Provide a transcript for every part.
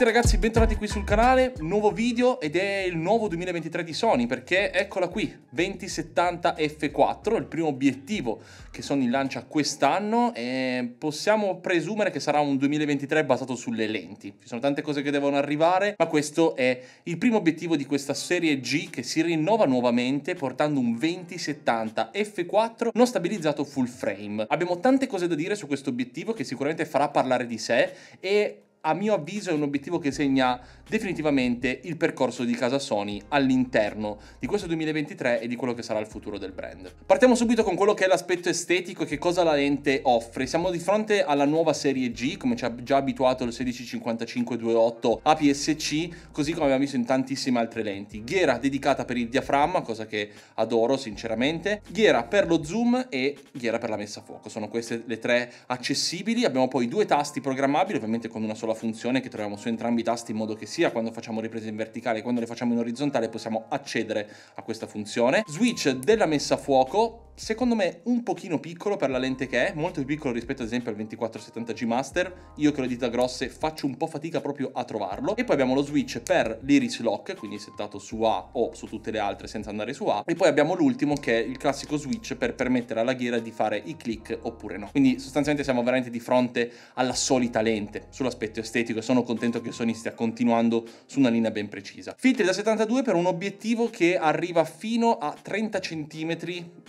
tutti ragazzi, bentornati qui sul canale, nuovo video ed è il nuovo 2023 di Sony perché eccola qui, 2070 F4, il primo obiettivo che Sony lancia quest'anno e possiamo presumere che sarà un 2023 basato sulle lenti. Ci sono tante cose che devono arrivare, ma questo è il primo obiettivo di questa serie G che si rinnova nuovamente portando un 2070 F4 non stabilizzato full frame. Abbiamo tante cose da dire su questo obiettivo che sicuramente farà parlare di sé e a mio avviso è un obiettivo che segna definitivamente il percorso di casa Sony all'interno di questo 2023 e di quello che sarà il futuro del brand. Partiamo subito con quello che è l'aspetto estetico e che cosa la lente offre. Siamo di fronte alla nuova serie G, come ci ha già abituato il 1655-28 APS-C, così come abbiamo visto in tantissime altre lenti. Ghiera dedicata per il diaframma, cosa che adoro sinceramente, ghiera per lo zoom e ghiera per la messa a fuoco. Sono queste le tre accessibili. Abbiamo poi due tasti programmabili, ovviamente con una sola la funzione che troviamo su entrambi i tasti in modo che sia quando facciamo riprese in verticale che quando le facciamo in orizzontale possiamo accedere a questa funzione. Switch della messa a fuoco, secondo me un pochino piccolo per la lente che è, molto più piccolo rispetto ad esempio al 2470G Master, io che ho le dita grosse faccio un po' fatica proprio a trovarlo. E poi abbiamo lo switch per l'iris lock, quindi settato su A o su tutte le altre senza andare su A. E poi abbiamo l'ultimo che è il classico switch per permettere alla ghiera di fare i click oppure no. Quindi sostanzialmente siamo veramente di fronte alla solita lente sull'aspetto aspetto estetico e sono contento che Sony stia continuando su una linea ben precisa. Filtri da 72 per un obiettivo che arriva fino a 30 cm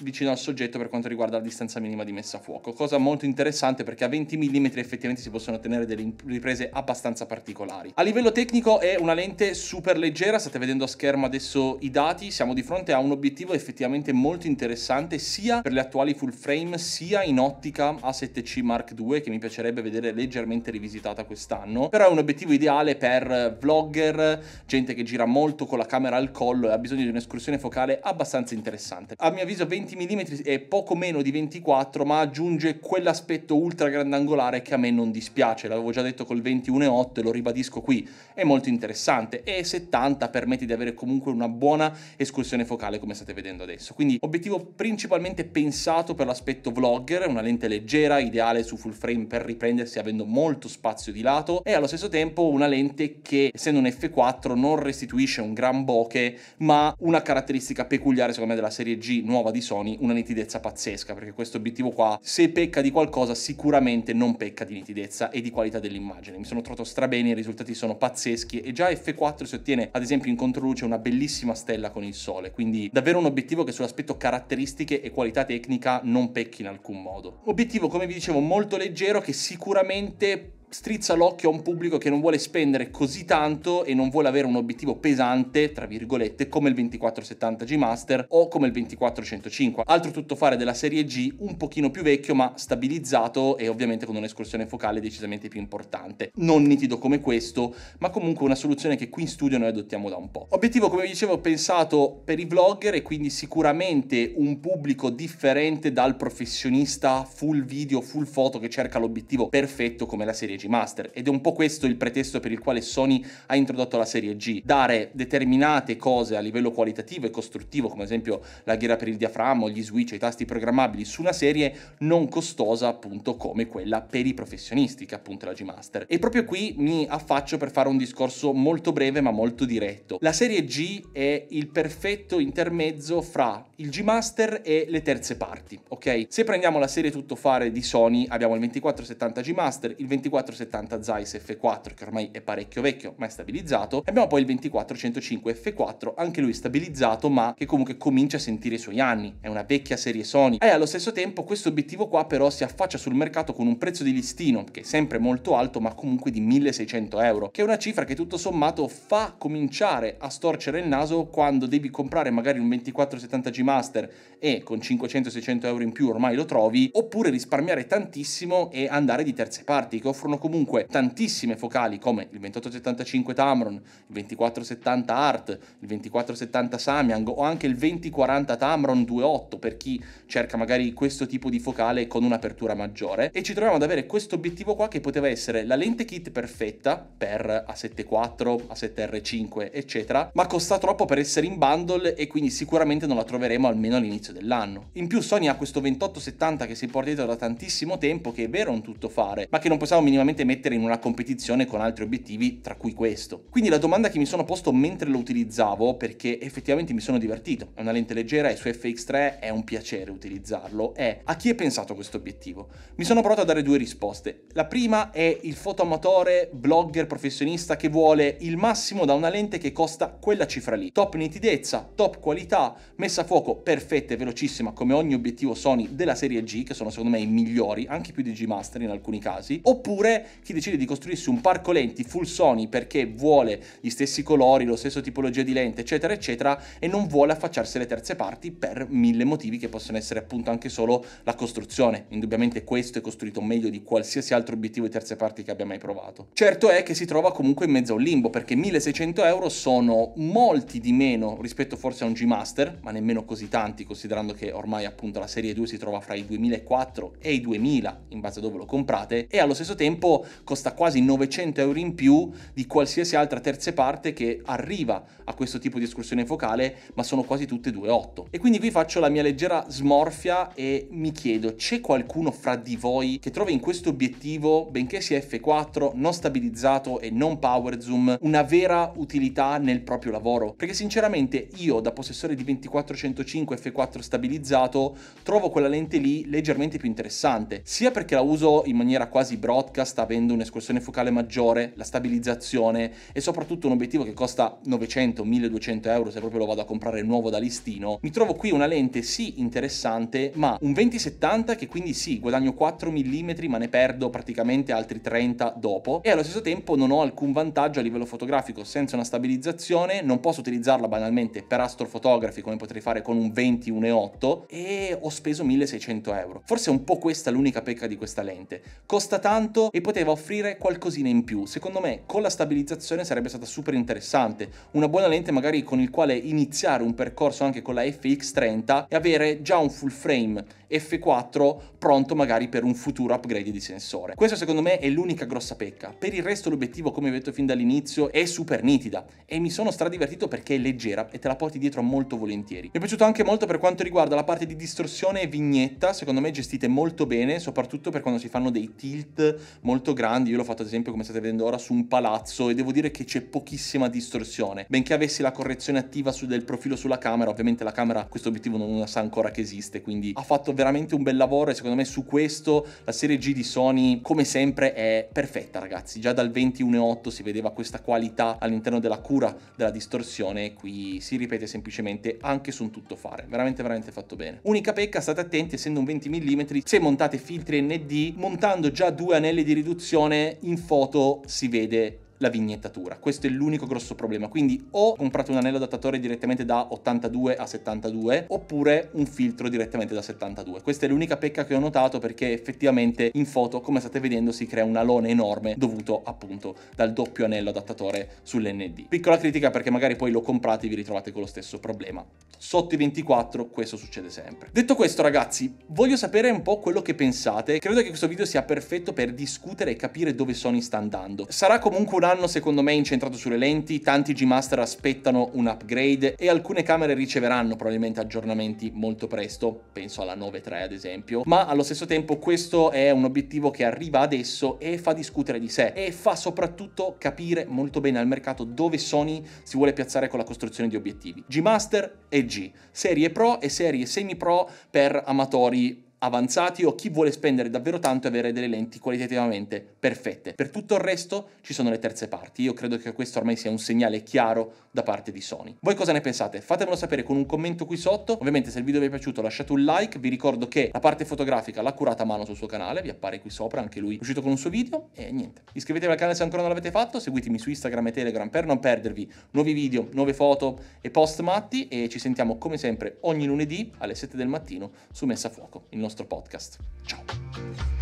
vicino al soggetto per quanto riguarda la distanza minima di messa a fuoco, cosa molto interessante perché a 20 mm effettivamente si possono ottenere delle riprese abbastanza particolari. A livello tecnico è una lente super leggera, state vedendo a schermo adesso i dati, siamo di fronte a un obiettivo effettivamente molto interessante sia per le attuali full frame sia in ottica A7C Mark II che mi piacerebbe vedere leggermente rivisitata quest'anno fanno, però è un obiettivo ideale per vlogger, gente che gira molto con la camera al collo e ha bisogno di un'escursione focale abbastanza interessante. A mio avviso 20 mm è poco meno di 24, ma aggiunge quell'aspetto ultra grandangolare che a me non dispiace, l'avevo già detto col 21.8 e lo ribadisco qui, è molto interessante e 70 permette di avere comunque una buona escursione focale come state vedendo adesso. Quindi obiettivo principalmente pensato per l'aspetto vlogger, una lente leggera, ideale su full frame per riprendersi avendo molto spazio di lato quadrato e allo stesso tempo una lente che essendo un f4 non restituisce un gran bokeh ma una caratteristica peculiare secondo me della serie G nuova di Sony una nitidezza pazzesca perché questo obiettivo qua se pecca di qualcosa sicuramente non pecca di nitidezza e di qualità dell'immagine mi sono trovato strabene i risultati sono pazzeschi e già f4 si ottiene ad esempio in controluce una bellissima stella con il sole quindi davvero un obiettivo che sull'aspetto caratteristiche e qualità tecnica non pecchi in alcun modo obiettivo come vi dicevo molto leggero che sicuramente strizza l'occhio a un pubblico che non vuole spendere così tanto e non vuole avere un obiettivo pesante, tra virgolette, come il 2470G Master o come il 2405. Altro tutto fare della serie G, un pochino più vecchio ma stabilizzato e ovviamente con un'escursione focale decisamente più importante. Non nitido come questo, ma comunque una soluzione che qui in studio noi adottiamo da un po'. Obiettivo, come vi dicevo, pensato per i vlogger e quindi sicuramente un pubblico differente dal professionista full video, full foto che cerca l'obiettivo perfetto come la serie G G Master ed è un po' questo il pretesto per il quale Sony ha introdotto la serie G, dare determinate cose a livello qualitativo e costruttivo come ad esempio la ghiera per il diaframma, gli switch, i tasti programmabili su una serie non costosa appunto come quella per i professionisti che è appunto la G Master. E proprio qui mi affaccio per fare un discorso molto breve ma molto diretto. La serie G è il perfetto intermezzo fra il G Master e le terze parti, ok? Se prendiamo la serie tutto fare di Sony abbiamo il 2470 G Master, il 24 2470 Zeiss F4 che ormai è parecchio vecchio ma è stabilizzato e abbiamo poi il 2405 F4 anche lui stabilizzato ma che comunque comincia a sentire i suoi anni, è una vecchia serie Sony e allo stesso tempo questo obiettivo qua però si affaccia sul mercato con un prezzo di listino che è sempre molto alto ma comunque di 1600 euro che è una cifra che tutto sommato fa cominciare a storcere il naso quando devi comprare magari un 2470G Master e con 500-600 euro in più ormai lo trovi oppure risparmiare tantissimo e andare di terze parti che offrono comunque tantissime focali come il 2875 Tamron, il 2470 Art, il 2470 Samyang o anche il 2040 Tamron 2.8 per chi cerca magari questo tipo di focale con un'apertura maggiore e ci troviamo ad avere questo obiettivo qua che poteva essere la lente kit perfetta per A74, A7R5 eccetera ma costa troppo per essere in bundle e quindi sicuramente non la troveremo almeno all'inizio dell'anno. In più Sony ha questo 2870 che si porta dietro da tantissimo tempo che è vero un tuttofare ma che non possiamo minimamente probabilmente mettere in una competizione con altri obiettivi, tra cui questo. Quindi la domanda che mi sono posto mentre lo utilizzavo, perché effettivamente mi sono divertito, è una lente leggera e su FX3 è un piacere utilizzarlo, è a chi è pensato questo obiettivo? Mi sono provato a dare due risposte. La prima è il fotoamatore, blogger, professionista che vuole il massimo da una lente che costa quella cifra lì. Top nitidezza, top qualità, messa a fuoco perfetta e velocissima come ogni obiettivo Sony della serie G, che sono secondo me i migliori, anche più di G Master in alcuni casi, oppure oppure chi decide di costruirsi un parco lenti full Sony perché vuole gli stessi colori, lo stesso tipologia di lente, eccetera, eccetera, e non vuole affacciarsi alle terze parti per mille motivi che possono essere appunto anche solo la costruzione. Indubbiamente questo è costruito meglio di qualsiasi altro obiettivo di terze parti che abbia mai provato. Certo è che si trova comunque in mezzo a un limbo perché 1600 euro sono molti di meno rispetto forse a un G Master, ma nemmeno così tanti considerando che ormai appunto la serie 2 si trova fra i 2004 e i 2000 in base a dove lo comprate e allo stesso tempo tempo costa quasi 900 euro in più di qualsiasi altra terza parte che arriva a questo tipo di escursione focale, ma sono quasi tutte 2,8. E quindi qui faccio la mia leggera smorfia e mi chiedo, c'è qualcuno fra di voi che trova in questo obiettivo, benché sia F4, non stabilizzato e non power zoom, una vera utilità nel proprio lavoro? Perché sinceramente io da possessore di 2405 F4 stabilizzato trovo quella lente lì leggermente più interessante, sia perché la uso in maniera quasi broadcast sta avendo un'escursione focale maggiore, la stabilizzazione e soprattutto un obiettivo che costa 900-1200 euro se proprio lo vado a comprare nuovo da listino, mi trovo qui una lente sì interessante ma un 20-70 che quindi sì guadagno 4 mm ma ne perdo praticamente altri 30 dopo e allo stesso tempo non ho alcun vantaggio a livello fotografico senza una stabilizzazione, non posso utilizzarla banalmente per astrofotografi come potrei fare con un 20 1.8 e ho speso 1600 euro. Forse è un po' questa l'unica pecca di questa lente. Costa tanto e e poteva offrire qualcosina in più. Secondo me con la stabilizzazione sarebbe stata super interessante, una buona lente magari con il quale iniziare un percorso anche con la FX30 e avere già un full frame F4 pronto magari per un futuro upgrade di sensore. Questa secondo me è l'unica grossa pecca, per il resto l'obiettivo come vi ho detto fin dall'inizio è super nitida e mi sono stradivertito perché è leggera e te la porti dietro molto volentieri. Mi è piaciuto anche molto per quanto riguarda la parte di distorsione e vignetta, secondo me gestite molto bene, soprattutto per quando si fanno dei tilt molto molto grandi, io l'ho fatto ad esempio come state vedendo ora su un palazzo e devo dire che c'è pochissima distorsione, benché avessi la correzione attiva su del profilo sulla camera, ovviamente la camera questo obiettivo non sa ancora che esiste, quindi ha fatto veramente un bel lavoro e secondo me su questo la serie G di Sony come sempre è perfetta ragazzi, già dal 21.8 si vedeva questa qualità all'interno della cura della distorsione e qui si ripete semplicemente anche su un tuttofare, veramente veramente fatto bene. Unica pecca, state attenti essendo un 20 mm, se montate filtri ND, montando già due anelli di riduzione in foto si vede la vignettatura. Questo è l'unico grosso problema. Quindi o comprate un anello adattatore direttamente da 82 a 72 oppure un filtro direttamente da 72. Questa è l'unica pecca che ho notato perché effettivamente in foto, come state vedendo, si crea un alone enorme dovuto appunto dal doppio anello adattatore sull'ND. Piccola critica perché magari poi lo comprate e vi ritrovate con lo stesso problema. Sotto i 24 questo succede sempre. Detto questo ragazzi, voglio sapere un po' quello che pensate. Credo che questo video sia perfetto per discutere e capire dove Sony sta andando. Sarà comunque un anno secondo me incentrato sulle lenti, tanti G Master aspettano un upgrade e alcune camere riceveranno probabilmente aggiornamenti molto presto, penso alla 9.3 ad esempio, ma allo stesso tempo questo è un obiettivo che arriva adesso e fa discutere di sé e fa soprattutto capire molto bene al mercato dove Sony si vuole piazzare con la costruzione di obiettivi. G Master e G, serie Pro e serie semi Pro per amatori avanzati o chi vuole spendere davvero tanto e avere delle lenti qualitativamente perfette. Per tutto il resto ci sono le terze parti. Io credo che questo ormai sia un segnale chiaro da parte di Sony. Voi cosa ne pensate? Fatemelo sapere con un commento qui sotto. Ovviamente se il video vi è piaciuto lasciate un like. Vi ricordo che la parte fotografica l'ha curata a mano sul suo canale, vi appare qui sopra, anche lui è uscito con un suo video e niente. Iscrivetevi al canale se ancora non l'avete fatto, seguitemi su Instagram e Telegram per non perdervi nuovi video, nuove foto e post matti e ci sentiamo come sempre ogni lunedì alle 7 del mattino su Messa a Fuoco, il nostro nostro podcast. Ciao!